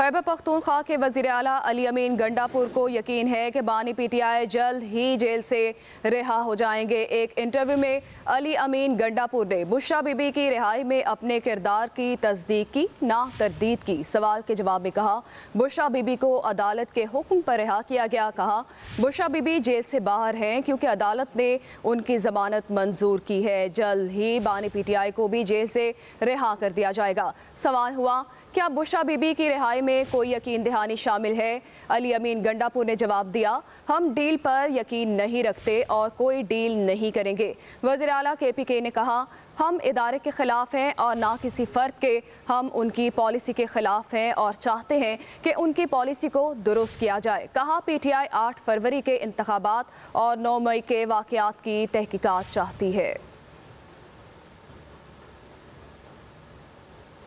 खैबर पख्तूनख्वा के वजीर अला अली अमीन गंडापुर को यकीन है कि बानी पी टी आई जल्द ही जेल से रिहा हो जाएंगे एक इंटरव्यू में अली अमीन गंडापुर ने बुशरा बीबी की रिहाई में अपने किरदार की तस्दीक की ना तरदीद की सवाल के जवाब में कहा बुशरा बीबी को अदालत के हुक्म पर रिहा किया गया कहा बुशरा बीबी जेल से बाहर हैं क्योंकि अदालत ने उनकी जमानत मंजूर की है जल्द ही बानी पी टी आई को भी जेल से रिहा कर दिया जाएगा सवाल हुआ क्या बुशरा बीबी की रिहाई में कोई यकीन दहानी शामिल है अली अमीन गंडापुर ने जवाब दिया हम डील पर यकीन नहीं रखते और कोई डील नहीं करेंगे वजी अला के पी के ने कहा हम इदारे के ख़िलाफ़ हैं और ना किसी फ़र्द के हम उनकी पॉलिसी के ख़िलाफ़ हैं और चाहते हैं कि उनकी पॉलिसी को दुरुस्त किया जाए कहा पी टी आई आठ फरवरी के इंतबात और नौ मई के वाकत की तहकीकत चाहती है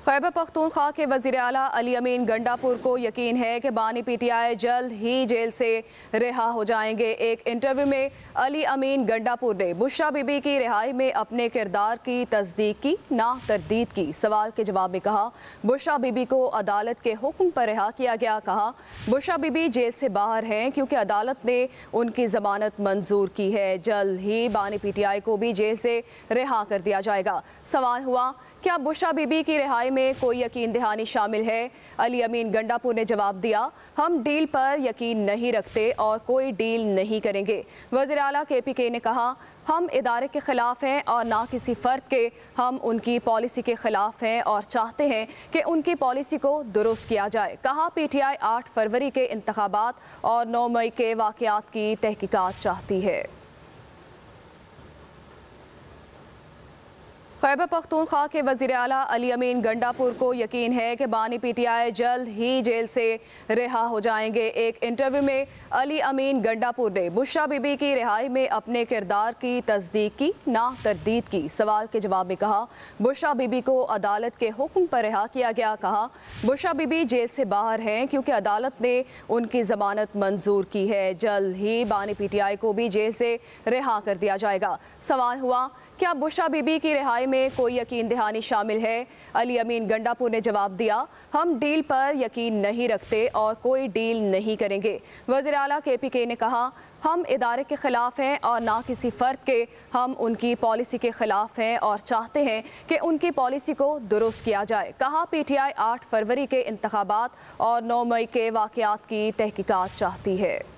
खैबर पख्तूनख्वा के वजीर अला अली अमीन गंडापुर को यकीन है कि बानी पीटीआई जल्द ही जेल से रिहा हो जाएंगे एक इंटरव्यू में अली अमीन गंडापुर ने बुशरा बीबी की रिहाई में अपने किरदार की तस्दीक की ना तरदीद की सवाल के जवाब में कहा बुशरा बीबी को अदालत के हुक्म पर रिहा किया गया कहा बुशरा बीबी जेल से बाहर हैं क्योंकि अदालत ने उनकी जमानत मंजूर की है जल्द ही बानी आई को भी जेल से रिहा कर दिया जाएगा सवाल हुआ क्या बुशरा बीबी की रिहाई में कोई यकीन दहानी शामिल है अली अमीन गंडापुर ने जवाब दिया हम डील पर यकीन नहीं रखते और कोई डील नहीं करेंगे वजी अला के पी के ने कहा हम इदारे के ख़िलाफ़ हैं और ना किसी फ़र्द के हम उनकी पॉलिसी के ख़िलाफ़ हैं और चाहते हैं कि उनकी पॉलिसी को दुरुस्त किया जाए कहा पी टी आई आठ फरवरी के इंतबात और नौ मई के वाक़ की तहकीकात चाहती है खैबर पख्तूनख्वा के वजीर अला अली अमीन गंडापुर को यकीन है कि बानी पी टी आई जल्द ही जेल से रिहा हो जाएंगे एक इंटरव्यू में अली अमीन गंडापुर ने बुशरा बीबी की रिहाई में अपने किरदार की तस्दीक की ना तरदीद की सवाल के जवाब में कहा बुशरा बीबी को अदालत के हुक्म पर रिहा किया गया कहा बुशरा बीबी जेल से बाहर हैं क्योंकि अदालत ने उनकी जमानत मंजूर की है जल्द ही बानी पी टी आई को भी जेल से रिहा कर दिया जाएगा सवाल हुआ क्या बुशरा बीबी की रिहाई में कोई यकीन दहानी शामिल है अली अमीन गंडापुर ने जवाब दिया हम डील पर यकीन नहीं रखते और कोई डील नहीं करेंगे वजर अला के पी के ने कहा हम इदारे के ख़िलाफ़ हैं और ना किसी फ़र्द के हम उनकी पॉलिसी के ख़िलाफ़ हैं और चाहते हैं कि उनकी पॉलिसी को दुरुस्त किया जाए कहा पी टी आई आठ फरवरी के इंतबात और नौ मई के वाकत की तहकीकत चाहती है